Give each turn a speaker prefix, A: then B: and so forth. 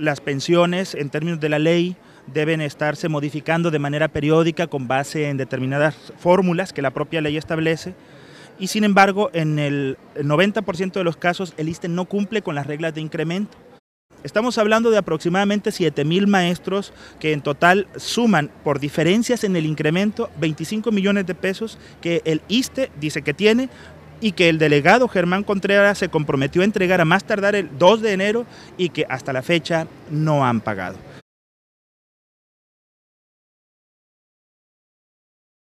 A: las pensiones en términos de la ley deben estarse modificando de manera periódica con base en determinadas fórmulas que la propia ley establece. Y sin embargo, en el 90% de los casos, el ISTE no cumple con las reglas de incremento. Estamos hablando de aproximadamente 7.000 maestros que en total suman, por diferencias en el incremento, 25 millones de pesos que el ISTE dice que tiene, y que el delegado Germán Contreras se comprometió a entregar a más tardar el 2 de enero y que hasta la fecha no han pagado.